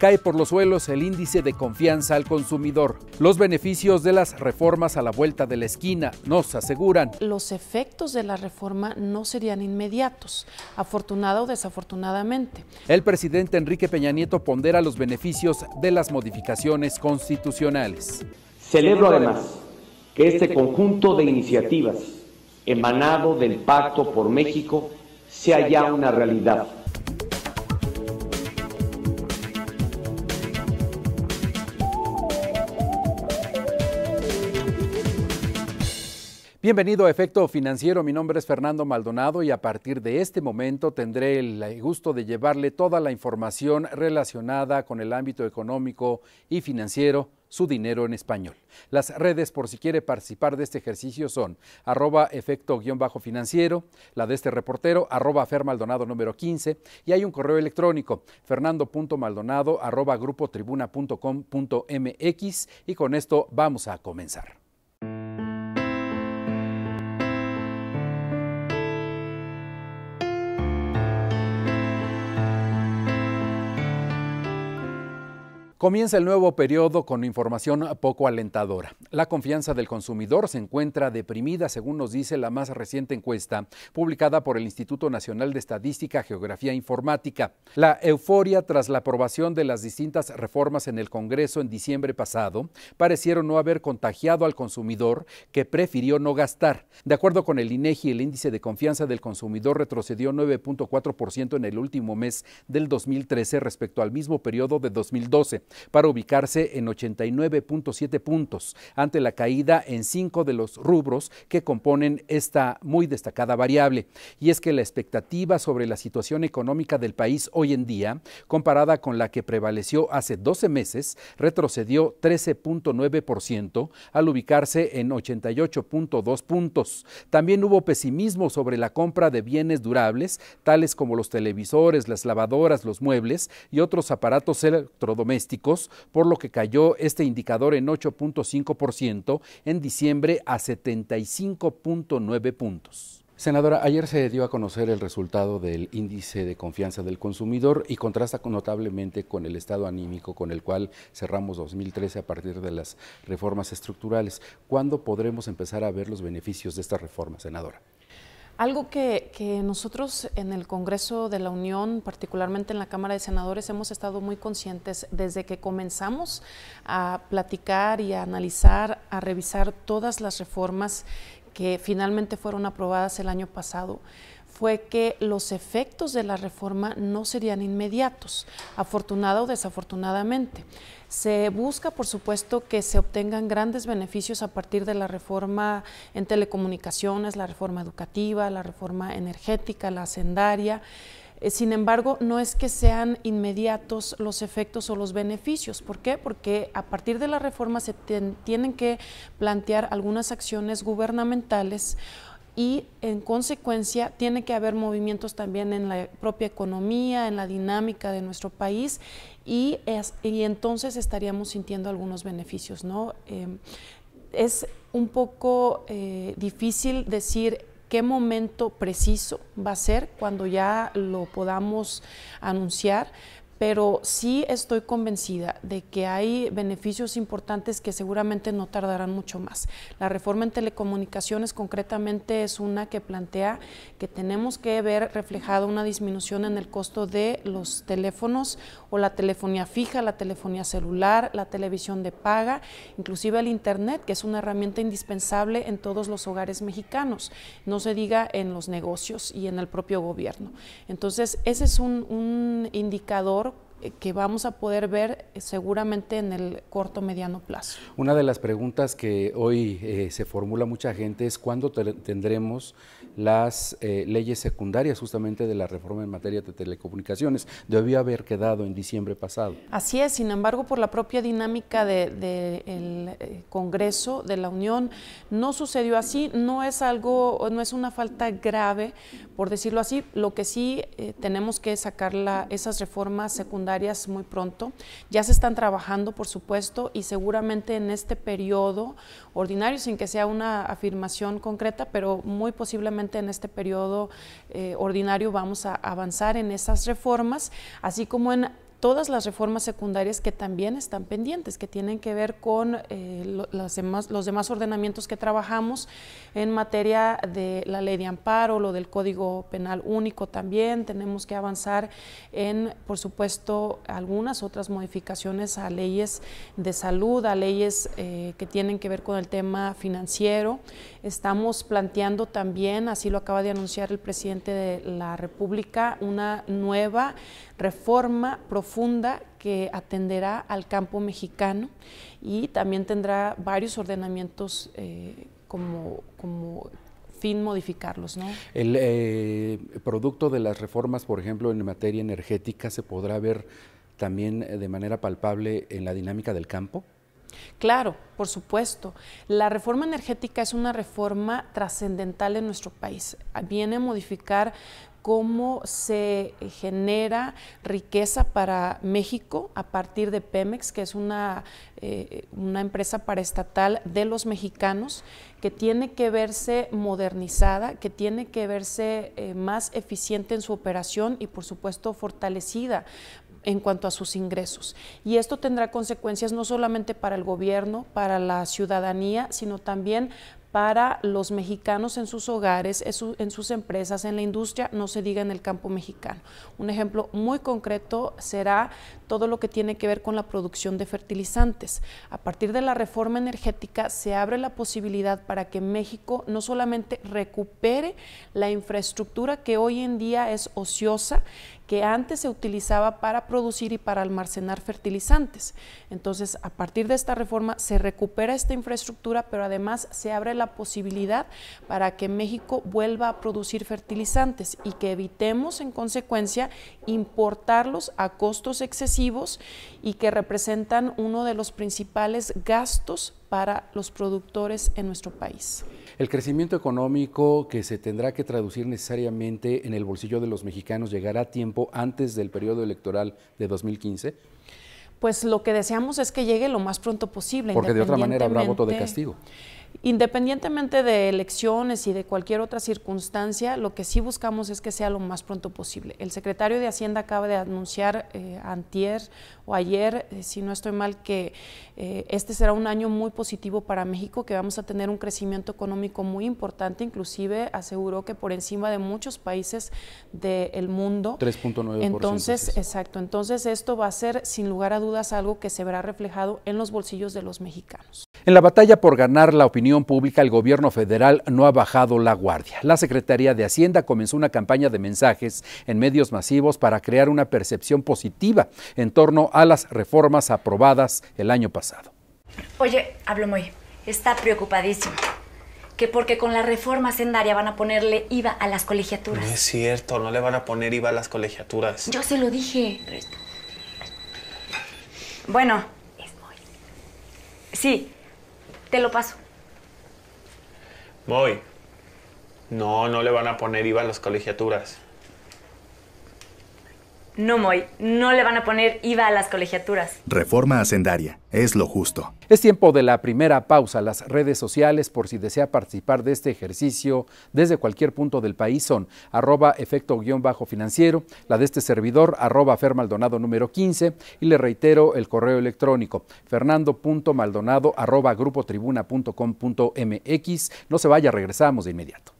cae por los suelos el índice de confianza al consumidor. Los beneficios de las reformas a la vuelta de la esquina nos aseguran. Los efectos de la reforma no serían inmediatos, afortunado o desafortunadamente. El presidente Enrique Peña Nieto pondera los beneficios de las modificaciones constitucionales. Celebro además que este conjunto de iniciativas emanado del Pacto por México sea ya una realidad Bienvenido a Efecto Financiero, mi nombre es Fernando Maldonado y a partir de este momento tendré el gusto de llevarle toda la información relacionada con el ámbito económico y financiero, su dinero en español. Las redes por si quiere participar de este ejercicio son arroba efecto-financiero, la de este reportero, arroba fermaldonado número 15 y hay un correo electrónico fernando.maldonado y con esto vamos a comenzar. Comienza el nuevo periodo con información poco alentadora. La confianza del consumidor se encuentra deprimida, según nos dice la más reciente encuesta publicada por el Instituto Nacional de Estadística, Geografía e Informática. La euforia tras la aprobación de las distintas reformas en el Congreso en diciembre pasado parecieron no haber contagiado al consumidor, que prefirió no gastar. De acuerdo con el INEGI, el índice de confianza del consumidor retrocedió 9.4% en el último mes del 2013 respecto al mismo periodo de 2012 para ubicarse en 89.7 puntos ante la caída en cinco de los rubros que componen esta muy destacada variable. Y es que la expectativa sobre la situación económica del país hoy en día, comparada con la que prevaleció hace 12 meses, retrocedió 13.9% al ubicarse en 88.2 puntos. También hubo pesimismo sobre la compra de bienes durables, tales como los televisores, las lavadoras, los muebles y otros aparatos electrodomésticos por lo que cayó este indicador en 8.5% en diciembre a 75.9 puntos. Senadora, ayer se dio a conocer el resultado del índice de confianza del consumidor y contrasta notablemente con el estado anímico con el cual cerramos 2013 a partir de las reformas estructurales. ¿Cuándo podremos empezar a ver los beneficios de esta reforma, senadora? Algo que, nosotros en el Congreso de la Unión, particularmente en la Cámara de Senadores, hemos estado muy conscientes desde que comenzamos a platicar y a analizar, a revisar todas las reformas que finalmente fueron aprobadas el año pasado fue que los efectos de la reforma no serían inmediatos, afortunado o desafortunadamente. Se busca, por supuesto, que se obtengan grandes beneficios a partir de la reforma en telecomunicaciones, la reforma educativa, la reforma energética, la hacendaria. Eh, sin embargo, no es que sean inmediatos los efectos o los beneficios. ¿Por qué? Porque a partir de la reforma se tienen que plantear algunas acciones gubernamentales y en consecuencia tiene que haber movimientos también en la propia economía, en la dinámica de nuestro país y, entonces estaríamos sintiendo algunos beneficios. ¿no? Em, es un poco eh, difícil decir qué momento preciso va a ser cuando ya lo podamos anunciar, pero sí estoy convencida de que hay beneficios importantes que seguramente no tardarán mucho más. La reforma en telecomunicaciones concretamente es una que plantea que tenemos que ver reflejada una disminución en el costo de los teléfonos o la telefonía fija, la telefonía celular, la televisión de paga, inclusive el Internet, que es una herramienta indispensable en todos los hogares mexicanos, no se diga en los negocios y en el propio gobierno. Entonces, ese es un, un indicador eh, que vamos a poder ver eh, seguramente en el corto mediano plazo. Una de las preguntas que hoy eh, se formula mucha gente es cuándo tendremos las leyes secundarias justamente de la reforma en materia de telecomunicaciones. Debía haber quedado en diciembre pasado. Así es, sin embargo, por la propia dinámica del Congreso de la Unión, no sucedió así, no es algo, no es una falta grave, por decirlo así. Lo que sí tenemos que sacar esas reformas secundarias muy pronto. Ya se están trabajando, por supuesto, y seguramente en este periodo ordinario, sin que sea una afirmación concreta, pero muy posiblemente en este periodo eh, ordinario vamos a avanzar en esas reformas, así como en todas las reformas secundarias que también están pendientes, que tienen que ver con eh, los demás ordenamientos que trabajamos en materia de la ley de amparo, lo del Código Penal Único también. Tenemos que avanzar en, por supuesto, algunas otras modificaciones a leyes de salud, a leyes eh, que tienen que ver con el tema financiero. Estamos planteando también, así lo acaba de anunciar el presidente de la República, una nueva reforma profunda Funda que atenderá al campo mexicano y también tendrá varios ordenamientos eh, como, como fin modificarlos, El eh, producto de las reformas, por ejemplo, en materia energética, se podrá ver también eh, de manera palpable en la dinámica del campo. Claro, por supuesto. La reforma energética es una reforma trascendental en nuestro país. Viene a modificar cómo se eh, genera riqueza para México a partir de Pemex, que es una, eh, una empresa paraestatal de los mexicanos, que tiene que verse modernizada, que tiene que verse eh, más eficiente en su operación y por supuesto fortalecida en cuanto a sus ingresos. Y esto tendrá consecuencias no solamente para el gobierno, para la ciudadanía, sino también para los mexicanos en sus hogares, en sus empresas, en la industria, no se diga en el campo mexicano. Un ejemplo muy concreto será todo lo que tiene que ver con la producción de fertilizantes. A partir de la reforma energética se abre la posibilidad para que México no solamente recupere la infraestructura que hoy en día es ociosa, que antes se utilizaba para producir y para almacenar fertilizantes. Entonces, a partir de esta reforma se recupera esta infraestructura, pero además se abre la posibilidad para que México vuelva a producir fertilizantes y que evitemos en consecuencia importarlos a costos excesivos y que representan uno de los principales gastos para los productores en nuestro país. El crecimiento económico que se tendrá que traducir necesariamente en el bolsillo de los mexicanos llegará a tiempo antes del periodo electoral de 2015 pues lo que deseamos es que llegue lo más pronto posible. Porque de otra manera habrá voto de castigo. Independientemente de elecciones y de cualquier otra circunstancia, lo que sí buscamos es que sea lo más pronto posible. El secretario de Hacienda acaba de anunciar eh, antier o ayer, eh, si no estoy mal, que eh, este será un año muy positivo para México, que vamos a tener un crecimiento económico muy importante, inclusive aseguró que por encima de muchos países del mundo. 3.9%. Entonces, exacto, entonces esto va a ser sin lugar a dudas algo que se verá reflejado en los bolsillos de los mexicanos. En la batalla por ganar la opinión pública, el gobierno federal no ha bajado la guardia. La Secretaría de Hacienda comenzó una campaña de mensajes en medios masivos para crear una percepción positiva en torno a las reformas aprobadas el año pasado. Oye, hablo muy, está preocupadísimo. Que porque con la reforma sendaria van a ponerle IVA a las colegiaturas. No es cierto, no le van a poner IVA a las colegiaturas. Yo se lo dije. Bueno, es muy. Sí, te lo paso. Voy. No, no le van a poner IVA a las colegiaturas. No, Moy, no le van a poner IVA a las colegiaturas. Reforma hacendaria, es lo justo. Es tiempo de la primera pausa. Las redes sociales, por si desea participar de este ejercicio desde cualquier punto del país, son arroba efecto-financiero, la de este servidor, arroba fermaldonado número 15, y le reitero el correo electrónico, fernando.maldonado No se vaya, regresamos de inmediato.